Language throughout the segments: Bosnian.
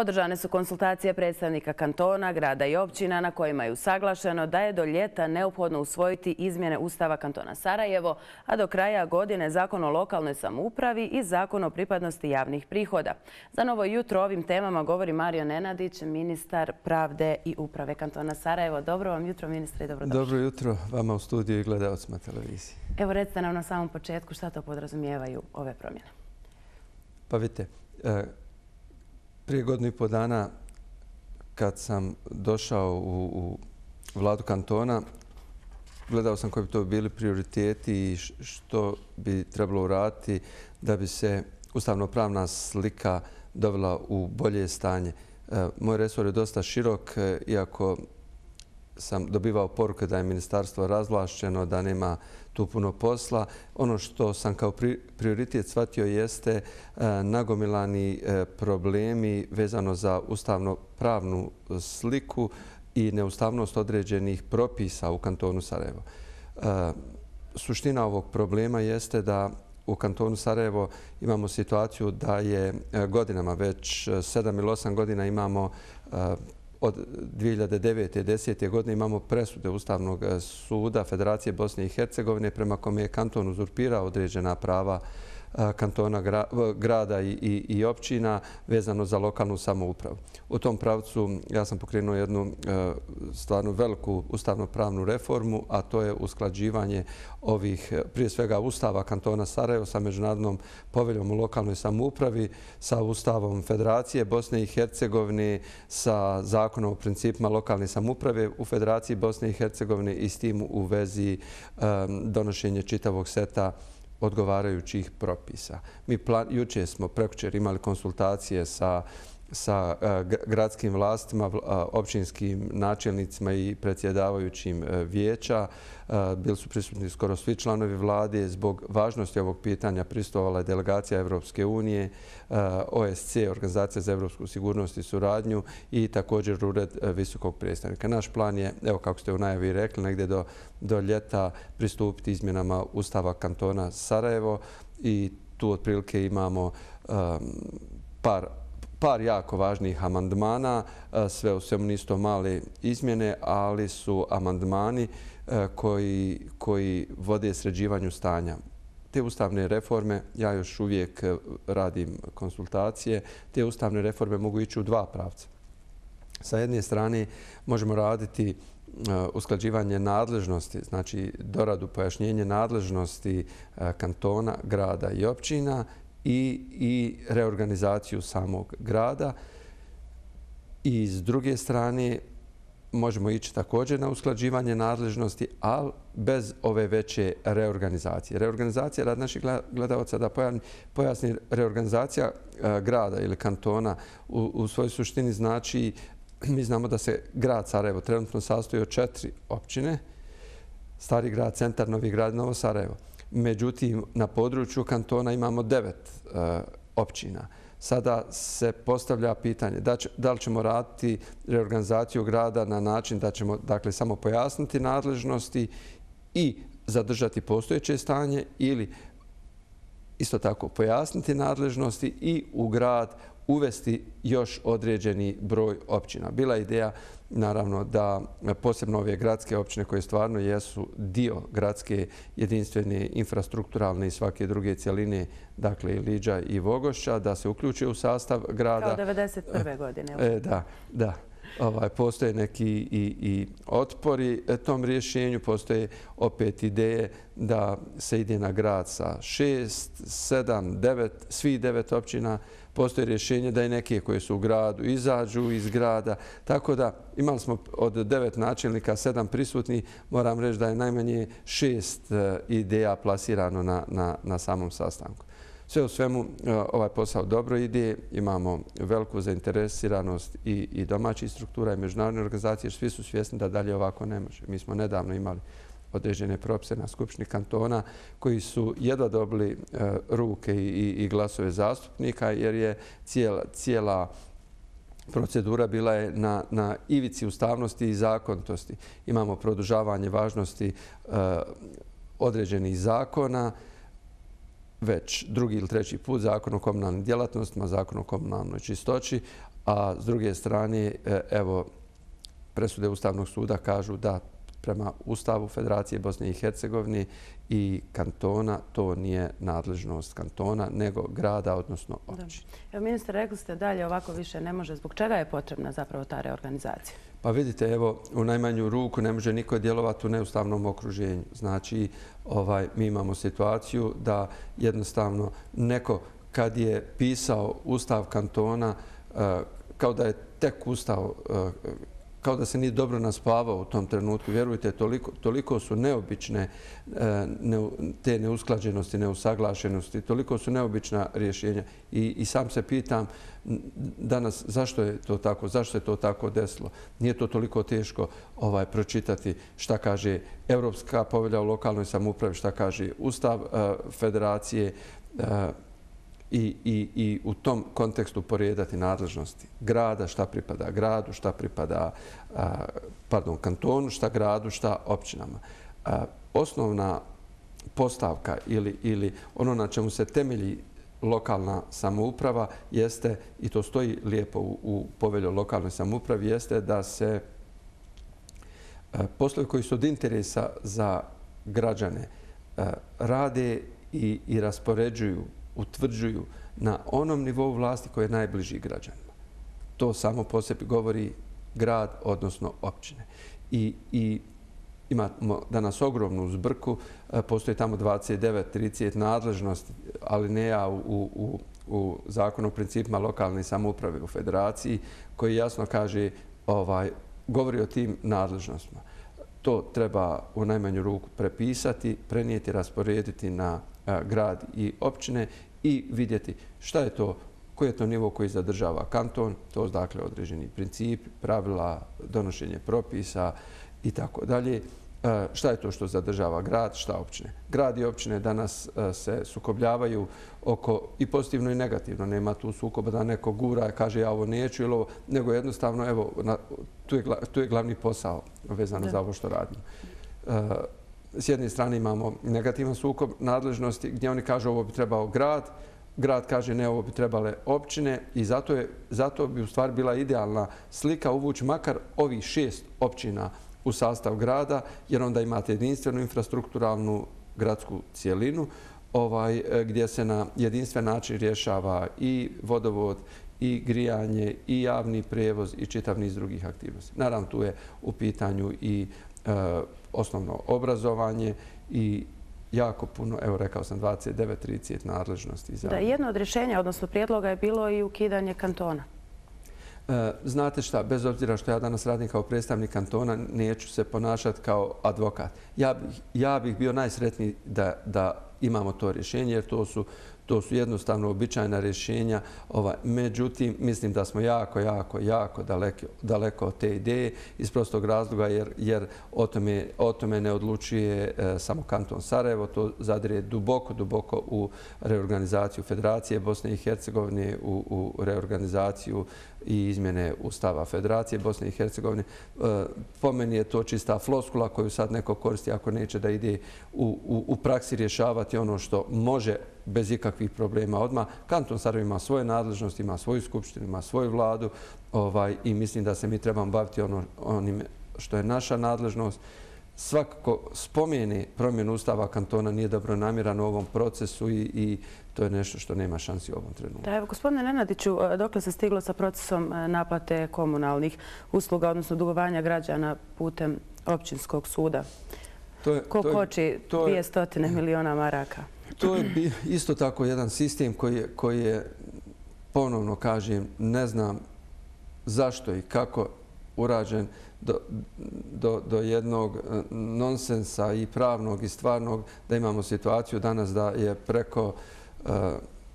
Održane su konsultacije predstavnika kantona, grada i općina na kojima je usaglašeno da je do ljeta neophodno usvojiti izmjene Ustava kantona Sarajevo, a do kraja godine Zakon o lokalnoj samoupravi i Zakon o pripadnosti javnih prihoda. Za novo jutro ovim temama govori Mario Nenadić, ministar pravde i uprave kantona Sarajevo. Dobro vam jutro, ministra, i dobrodošli. Dobro jutro vama u studiju i gledalcima televizije. Evo, recite nam na samom početku šta to podrazumijevaju ove promjene. Pa vidite, e, prije godinu i po dana kad sam došao u, u vladu kantona, gledao sam koji bi to bili prioriteti i što bi trebalo urati da bi se ustavnopravna slika dovela u bolje stanje. E, moj resor je dosta širok, e, iako sam dobivao poruke da je ministarstvo razvlašćeno, da nema tu puno posla. Ono što sam kao prioritet shvatio jeste e, nagomilani e, problemi vezano za ustavno-pravnu sliku i neustavnost određenih propisa u kantonu Sarajevo. E, suština ovog problema jeste da u kantonu Sarajevo imamo situaciju da je godinama, već 7 ili 8 godina imamo od 2009. i 2010. godine imamo presude Ustavnog eh, suda Federacije Bosne i Hercegovine prema kome je kanton uzurpirao određena prava kantona grada i općina vezano za lokalnu samoupravu. U tom pravcu ja sam pokrenuo jednu e, stvarno veliku ustavno-pravnu reformu, a to je usklađivanje ovih e, prije svega ustava kantona Sarajevo sa Međunarodnom poveljom u lokalnoj samoupravi, sa ustavom Federacije Bosne i Hercegovine, sa zakonom o principima lokalne samouprave u Federaciji Bosne i Hercegovine i s tim u vezi e, donošenje čitavog seta odgovarajućih propisa. Mi Juče smo prekočer imali konsultacije sa sa e, gradskim vlastima, općinskim načelnicima i predsjedavajućim e, vijeća. E, bili su prisutni skoro svi članovi vlade. Zbog važnosti ovog pitanja pristovala je delegacija Evropske unije, OSC, Organizacija za evropsku sigurnost i suradnju i također ured visokog predstavnika. Naš plan je, evo kako ste u najavi rekli, negdje do ljeta pristupiti izmjenama Ustava kantona Sarajevo i tu otprilike imamo par par jako važnih amandmana, e, sve u svemu nisto male izmjene, ali su amandmani e, koji vode sređivanju stanja. Te ustavne reforme, ja još uvijek e, radim konsultacije, te ustavne reforme mogu ići u dva pravca. Sa jedne strane možemo raditi usklađivanje nadležnosti, znači doradu pojašnjenje nadležnosti kantona, grada i općina i reorganizaciju samog grada. I s druge strane, možemo ići također na usklađivanje nadležnosti, ali bez ove veće reorganizacije. Reorganizacija, rad naših gledalca da pojasni, reorganizacija e, grada ili kantona u svojoj suštini znači, mi znamo da se grad Sarajevo trenutno sastoji od četiri općine, stari grad, centar, novi grad, novo Sarajevo. Međutim, na području kantona imamo devet e, općina. Sada se postavlja pitanje da li ćemo raditi reorganizaciju grada na način da ćemo dakle, samo pojasniti nadležnosti i zadržati postojeće stanje ili isto tako pojasniti nadležnosti i u grad uvesti još određeni broj općina. Bila je ideja, naravno, da posebno ove gradske općine koje stvarno jesu dio gradske jedinstvene infrastrukturalne i svake druge cijeline, dakle i Liđa i Vogošća, da se uključe u sastav grada. Kao 1991. godine. E, da, da. Ovaj, postoje neki i otpori e, tom rješenju, postoje opet ideje da se ide na grad sa šest, sedam, devet, svi devet općina postoje rješenje da i neke koje su u gradu izađu iz grada. Tako da imali smo od devet načelnika sedam prisutni. Moram reći da je najmanje šest e, ideja plasirano na samom sastanku. Sve u svemu, e, ovaj posao dobro ide, imamo veliku zainteresiranost i domaćih struktura i međunarodne organizacije, svi su svjesni da dalje ovako ne može. Mi smo nedavno imali određene propise na Skupšni kantona koji su jedva dobili e, ruke i glasove zastupnika jer je cijela procedura bila je na ivici ustavnosti i zakonitosti. Imamo produžavanje važnosti e, određenih zakona već drugi ili treći put zakon o komunalnim djelatnostima, zakon o komunalnoj čistoći, a s druge strane, e, evo, presude Ustavnog suda kažu da prema Ustavu Federacije Bosne i Hercegovine i kantona, to nije nadležnost kantona, nego grada, odnosno općine. Evo, ministar, rekli ste dalje ovako više ne može. Zbog čega je potrebna zapravo ta reorganizacija? Pa vidite, evo, u najmanju ruku ne može niko djelovati u neustavnom okruženju. Znači, ovaj, mi imamo situaciju da jednostavno neko kad je pisao Ustav kantona eh, kao da je tek Ustav eh, kao da se nije dobro naspavao u tom trenutku. Vjerujte, toliko su neobične e, te neusklađenosti, neusaglašenosti, toliko su neobična rješenja. I sam se pitam danas zašto je to tako, zašto je to tako desilo. Nije to toliko teško ovaj, pročitati šta kaže Evropska povelja u lokalnoj samupravi, šta kaže Ustav e, Federacije, e, i u tom kontekstu porijedati nadležnosti grada, šta pripada gradu, šta pripada, pardon, kantonu, šta gradu, šta općinama. Osnovna postavka ili ono na čemu se temelji lokalna samouprava jeste, i to stoji lijepo u povelju lokalnoj samoupravi, jeste da se poslovi koji su od interesa za građane rade i raspoređuju utvrđuju na onom nivou vlasti koji je najbliži građanima. To samo po sebi govori grad, odnosno općine. I imamo danas ogromnu zbrku, e, postoje tamo 29-30 nadležnosti, ali ne ja u zakonu principima lokalne samouprave u federaciji, koji jasno kaže, ovaj, govori o tim nadležnostima. To treba u najmanju ruku prepisati, prenijeti, rasporediti na e, grad i općine i vidjeti šta je to, koji je to nivo koji zadržava kanton, to je dakle određeni princip, pravila, donošenje propisa i tako dalje. E, šta je to što zadržava grad, šta općine? Grad i općine danas e, se sukobljavaju oko i pozitivno i negativno. Nema tu sukoba da neko gura i kaže ja ovo neću ili ovo, nego jednostavno, evo, tu je glavni posao vezano za ovo što radimo. E, S jedne strane imamo negativan sukob nadležnosti gdje oni kažu ovo bi trebao grad, grad kaže ne, ovo bi trebale općine i zato bi u stvari bila idealna slika uvući makar ovih šest općina u sastav grada jer onda imate jedinstvenu infrastrukturalnu gradsku cijelinu ovaj, gdje se na jedinstven način rješava i vodovod, i grijanje, i javni prevoz, i čitav niz drugih aktivnosti. Naravno, tu je u pitanju i E, osnovno obrazovanje i jako puno, evo rekao sam, 29-30 nadležnosti. Da, jedno od rješenja, odnosno prijedloga, je bilo i ukidanje kantona. E, znate šta, bez obzira što ja danas radim kao predstavnik kantona, neću se ponašati kao advokat. Ja bih bio najsretniji da imamo to rješenje, jer to su To su jednostavno običajna rješenja. Međutim, mislim da smo jako, jako, jako daleko od te ideje iz prostog razloga jer o tome ne odlučuje e, samo kanton Sarajevo. To zadrije duboko, duboko u reorganizaciju Federacije Bosne i Hercegovine, u reorganizaciju i izmjene Ustava Federacije Bosne i Hercegovine. E, po meni je to čista floskula koju sad neko koristi ako neće da ide u praksi rješavati ono što može bez ikakvih problema odmah. Kanton Sarajevo ima svoje nadležnosti, ima svoju skupštinu, ima svoju vladu ovaj, i mislim da se mi trebamo baviti ono, onim što je naša nadležnost. Svakako spomeni promjenu ustava kantona nije dobro namiran u ovom procesu i to je nešto što nema šansi u ovom trenutku. Evo, gospodine Nenadiću, e, dok li se stiglo sa procesom e, naplate komunalnih usluga, odnosno dugovanja građana putem općinskog suda? Ko koči 200 miliona maraka? to je isto tako jedan sistem koji je, ponovno kažem, ne znam zašto i kako urađen do jednog e, nonsensa i pravnog i stvarnog da imamo situaciju danas da je e,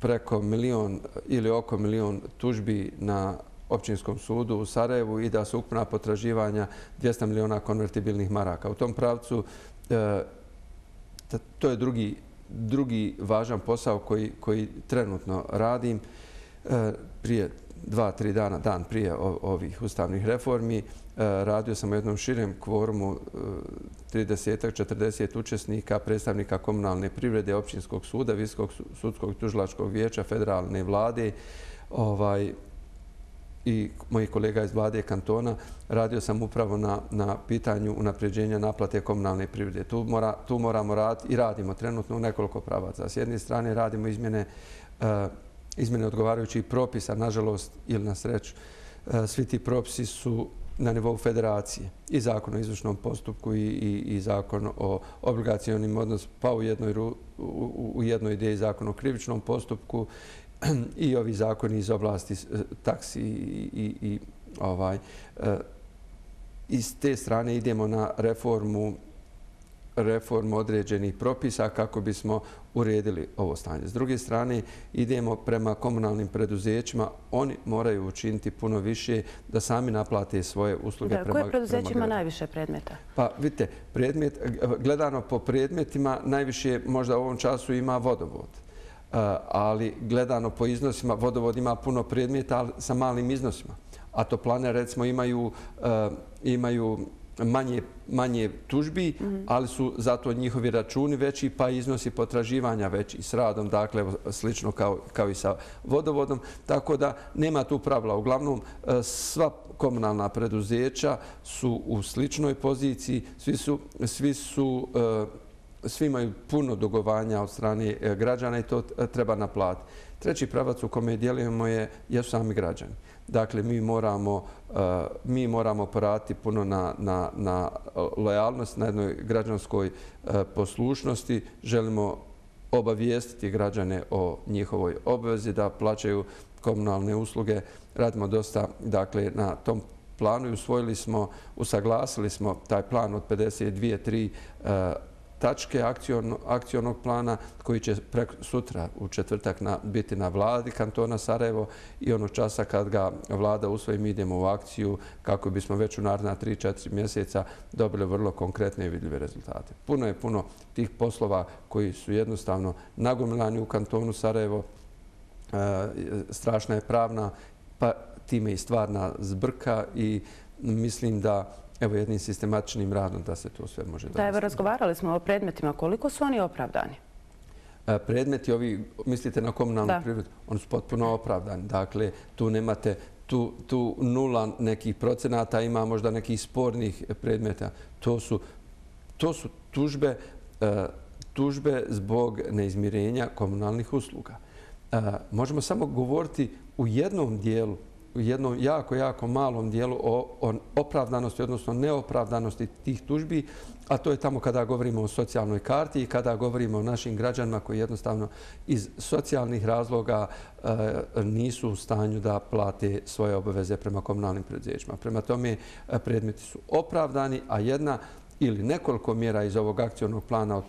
preko milion ili oko milion tužbi na općinskom sudu u Sarajevu i da su ukupna potraživanja 200 miliona konvertibilnih maraka. U tom pravcu e, to je drugi drugi važan posao koji trenutno radim. E, prije dva, tri dana, dan prije ovih ustavnih reformi, e, radio sam u jednom širem kvorumu 30-40 e, učesnika, predstavnika komunalne privrede, općinskog suda, viskog sudskog tužilačkog vijeća, federalne vlade, ovaj, i mojih kolega iz vlade kantona, radio sam upravo na pitanju unapređenja naplate komunalne privrede. Tu moramo raditi i radimo trenutno u nekoliko pravaca. S jedne strane radimo izmjene e, odgovarajućih propisa, nažalost ili na sreću. E, svi ti propisi su na nivou federacije i zakon o izvršnom postupku i zakon o obligacijonim odnosu, pa u jednoj ideji zakon o krivičnom postupku i ovi zakoni iz oblasti eh, taksi i ovaj, eh, iz te strane idemo na reformu određenih propisa kako bismo uredili ovo stanje. S druge strane, idemo prema komunalnim preduzećima. Oni moraju učiniti puno više da sami naplate svoje usluge. Koje preduzeće ima najviše predmeta? Pa vidite, gledano po predmetima, najviše možda u ovom času ima vodovod. Eh, ali gledano po iznosima, vodovod ima puno predmeta, ali sa malim iznosima. A to plane, recimo, imaju eh, manje tužbi, mhm. ali su zato njihovi računi veći, pa iznosi potraživanja veći s radom, dakle, slično kao i sa vodovodom. Tako da nema tu pravila. Uglavnom, eh, sva komunalna preduzeća su u sličnoj poziciji, svi su svi imaju puno dugovanja od strane e, građana i to e, treba naplati. Treći pravac u kome dijelujemo je jesu sami građani. Dakle, mi moramo e, porati puno na lojalnost, na jednoj građanskoj poslušnosti. Želimo obavijestiti građane o njihovoj obvezi da plaćaju komunalne usluge. Radimo dosta dakle, na tom planu i usvojili smo, usaglasili smo taj plan od 52-3 tačke akcijonog plana koji će sutra u četvrtak biti na vladi kantona Sarajevo i ono časa kad ga vlada usvoji mi idemo u akciju kako bismo već u naravna 3-4 mjeseca dobili vrlo konkretne i vidljive rezultate. Puno je puno tih poslova koji su jednostavno nagomilani u kantonu Sarajevo. E, strašna je pravna, pa time i stvarna zbrka i mislim da Evo jednim sistematičnim radom da se to sve može dobiti. Da, evo, razgovarali smo o predmetima. Koliko su oni opravdani? E, predmeti, ovi, mislite na komunalnu prirodu, oni su potpuno opravdani. Dakle, tu nemate tu nula nekih procenata, ima možda nekih spornih predmeta. To su e, tužbe zbog neizmirenja komunalnih usluga. E, možemo samo govoriti u jednom dijelu u jednom jako, jako malom dijelu o opravdanosti, odnosno neopravdanosti tih tužbi, a to je tamo kada govorimo o socijalnoj karti i kada govorimo o našim građanima koji jednostavno iz socijalnih razloga eh, nisu u stanju da plate svoje obaveze prema komunalnim predzeđima. Prema tome eh, predmeti su opravdani, a jedna ili nekoliko mjera iz ovog akcijonog plana od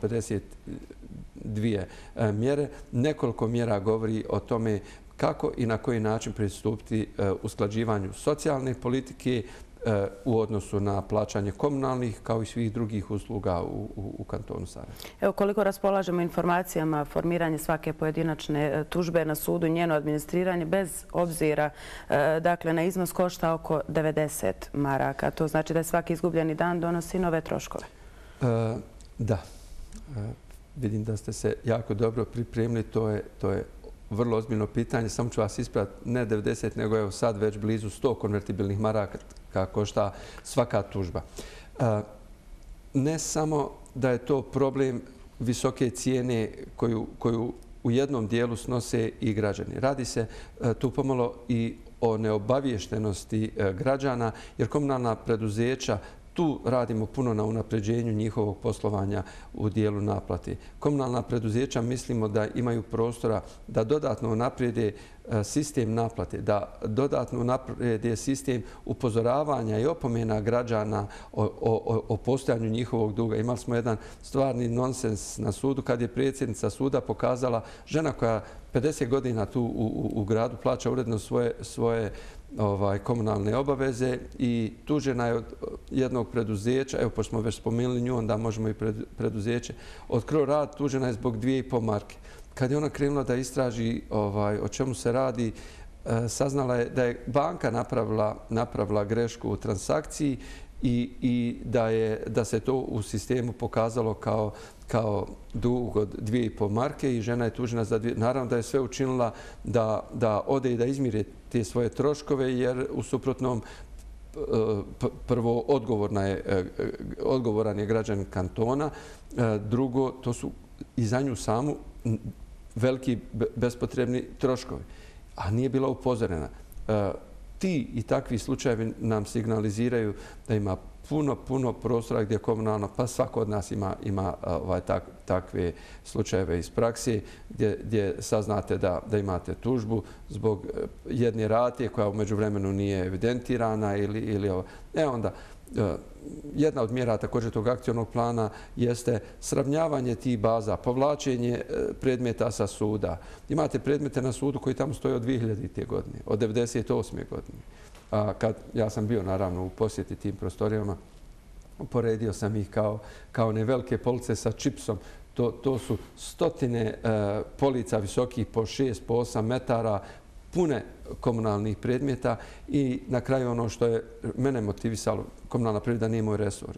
52 eh, mjere, nekoliko mjera govori o tome kako i na koji način pristupiti e, usklađivanju socijalne politike e, u odnosu na plaćanje komunalnih kao i svih drugih usluga u kantonu Sarajeva. Evo koliko raspolažemo informacijama formiranje svake pojedinačne e, tužbe na sudu, njeno administriranje bez obzira dakle na iznos košta oko 90 maraka. To znači da je svaki izgubljeni dan donosi nove troškove. Da. Vidim da ste se jako dobro pripremili. To je vrlo ozbiljno pitanje. Samo ću vas ispraviti, ne 90, nego evo sad već blizu 100 konvertibilnih maraka kako šta svaka tužba. E, ne samo da je to problem visoke cijene koju u jednom dijelu snose i građani. Radi se e, tu pomalo i o neobavještenosti e, građana, jer komunalna preduzeća Tu radimo puno na unapređenju njihovog poslovanja u dijelu naplati. Komunalna preduzeća mislimo da imaju prostora da dodatno naprijede e, sistem naplate, da dodatno naprijede sistem upozoravanja i opomena građana o postojanju njihovog duga. Imali smo jedan stvarni nonsens na sudu kad je predsjednica suda pokazala žena koja 50 godina tu u gradu plaća uredno svoje naplate Ovaj, komunalne obaveze i tužena je od eh, jednog preduzeća, evo pošto smo već spomenuli nju, onda možemo i preduzeće, od kroz rad tužena je zbog dvije i pol marke. Kad je ona krenula da istraži ovaj, o čemu se radi, eh, saznala je da je banka napravila grešku u transakciji i da se to u sistemu pokazalo kao kao dug od dvije i pol marke i žena je tužena za dvije. Naravno da je sve učinila da ode i da izmire te svoje troškove jer u suprotnom eh, prvo eh, odgovoran je građan kantona, eh, drugo to su i za nju samu veliki bespotrebni troškovi, a nije bila upozorena ti i takvi slučajevi nam signaliziraju da ima puno, puno prostora gdje komunalno, pa svako od nas ima ovaj, takve slučajeve iz praksije gdje saznate da imate tužbu zbog e, jedne rate koja umeđu vremenu nije evidentirana ili... ovo. E onda... E, jedna od mjera također tog akcijnog plana jeste sravnjavanje tih baza, povlačenje e, predmeta sa suda. Imate predmete na sudu koji tamo stoje od 2000. godine, od 1998. godine. Kad Ja sam bio naravno u posjeti tim prostorijama, poredio sam ih kao one velike police sa čipsom. To su stotine e, polica visokih po 6, po 8 metara, pune komunalnih predmeta i na kraju ono što je mene motivisalo, komunalna privreda nije moj resor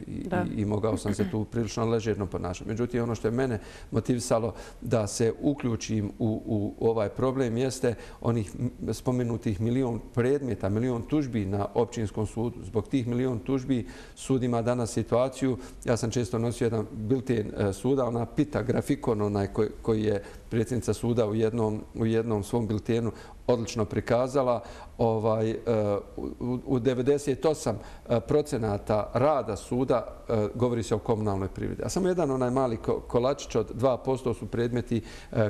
i mogao sam se tu prilično ležerno ponašati. Međutim, ono što je mene motivisalo da se uključim u ovaj problem jeste onih spomenutih milion predmeta, milion tužbi na općinskom sudu. Zbog tih milion tužbi sud ima danas situaciju. Ja sam često nosio jedan bilten e, suda, ona pita grafikon onaj koji je predsjednica suda u jednom svom biltenu odlično prikazala. Ovaj, eh, u 98 eh, procenata rada suda eh, govori se o komunalnoj privredi. A samo jedan onaj mali kolačić od 2% su predmeti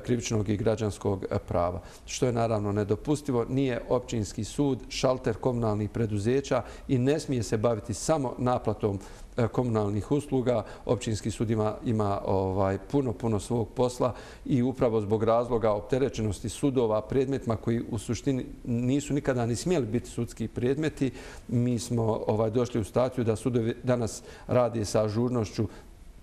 krivičnog i građanskog prava, što je naravno nedopustivo. Nije općinski sud šalter komunalnih preduzeća i ne smije se baviti samo naplatom komunalnih usluga. Općinski sud ima ovaj, puno, puno svog posla i upravo zbog razloga opterečenosti sudova predmetima koji u suštini nisu nikad nikada ni smijeli biti sudski predmeti. Mi smo ovaj, došli u staciju da sudovi danas radi sa žurnošću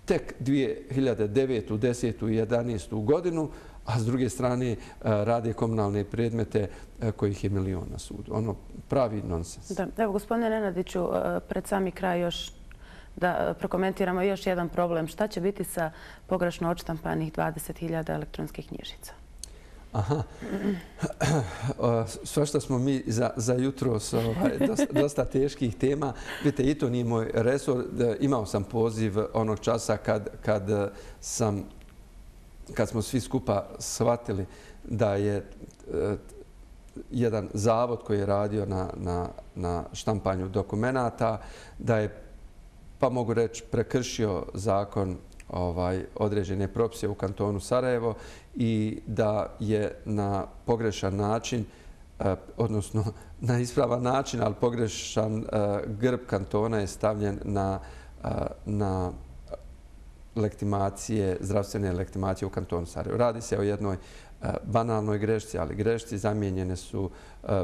tek 2009. 10. i 11. godinu, a s druge strane eh, rade komunalne predmete eh, kojih je milion na sudu. Ono pravi nonsens. Evo, gospodine Nenadiću, eh, pred sami kraj još da prokomentiramo još jedan problem. Šta će biti sa pogrešno odštampanih 20.000 elektronskih knjižica? Aha. Sve što smo mi za jutro ovaj, s dosta teških tema, vidite, i to nije moj resor. E, imao sam poziv onog časa e, kad smo svi skupa shvatili da je e, jedan zavod koji je radio na štampanju dokumentata, da je, pa mogu reći, prekršio zakon ovaj, određene propise u kantonu Sarajevo i da je na pogrešan način, e, odnosno na ispravan način, ali pogrešan e, grb kantona je stavljen e, na lektimacije, zdravstvene lektimacije u kantonu Sarajevo. Radi se o jednoj banalnoj grešci, ali grešci zamijenjene su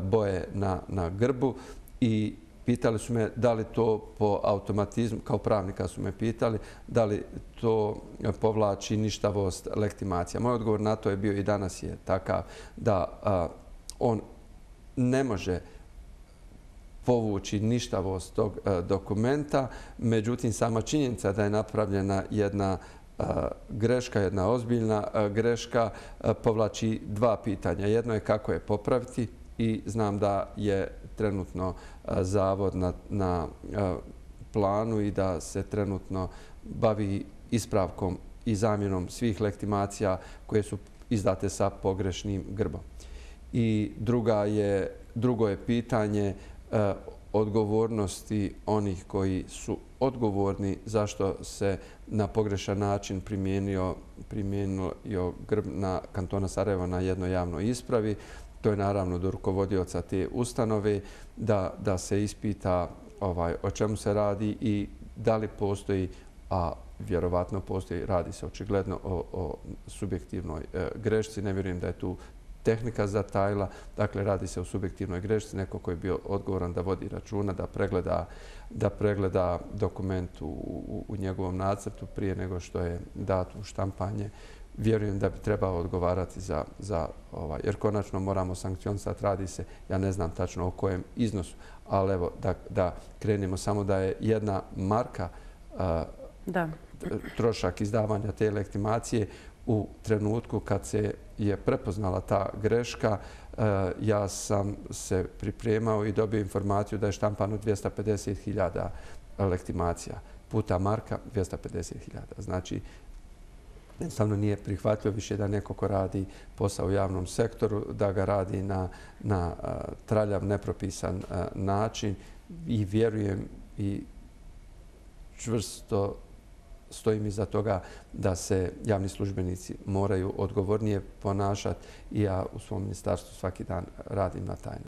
boje na grbu i Pitali su me da li to po automatizmu, kao pravnika su me pitali, da li to povlači ništavost lektimacija. Moj odgovor na to je bio i danas je takav da on ne može povući ništavost tog dokumenta. Međutim, sama činjenica da je napravljena jedna greška, jedna ozbiljna greška, povlači dva pitanja. Jedno je kako je popraviti i znam da je trenutno e, zavod na e, planu i da se trenutno bavi ispravkom i zamjenom svih lektimacija koje su izdate sa pogrešnim grbom. I drugo je pitanje e, odgovornosti onih koji su odgovorni zašto se na pogrešan način primijenio grb na kantona Sarajeva na jednoj javnoj ispravi to je naravno do rukovodioca te ustanove, da se ispita ovaj, o čemu se radi i da li postoji, a vjerovatno postoji, radi se očigledno o subjektivnoj e, grešci. Ne vjerujem da je tu tehnika za tajla. Dakle, radi se o subjektivnoj grešci. Neko koji je bio odgovoran da vodi računa, da pregleda dokument u njegovom nacrtu prije nego što je dat u štampanje vjerujem da bi trebao odgovarati za ovaj, jer konačno moramo sankcionisati, radi se, ja ne znam tačno o kojem iznosu, ali evo da, da krenemo samo da je jedna marka da. trošak izdavanja te elektimacije u trenutku kad se je prepoznala ta greška, ja sam se pripremao i dobio informaciju da je štampano 250.000 elektimacija puta marka 250.000. Znači, jednostavno nije prihvatljivo više da neko ko radi posao u javnom sektoru, da ga radi na traljav, nepropisan način i vjerujem i čvrsto stojim iza toga da se javni službenici moraju odgovornije ponašati i ja u svom ministarstvu svaki dan radim na tajnu.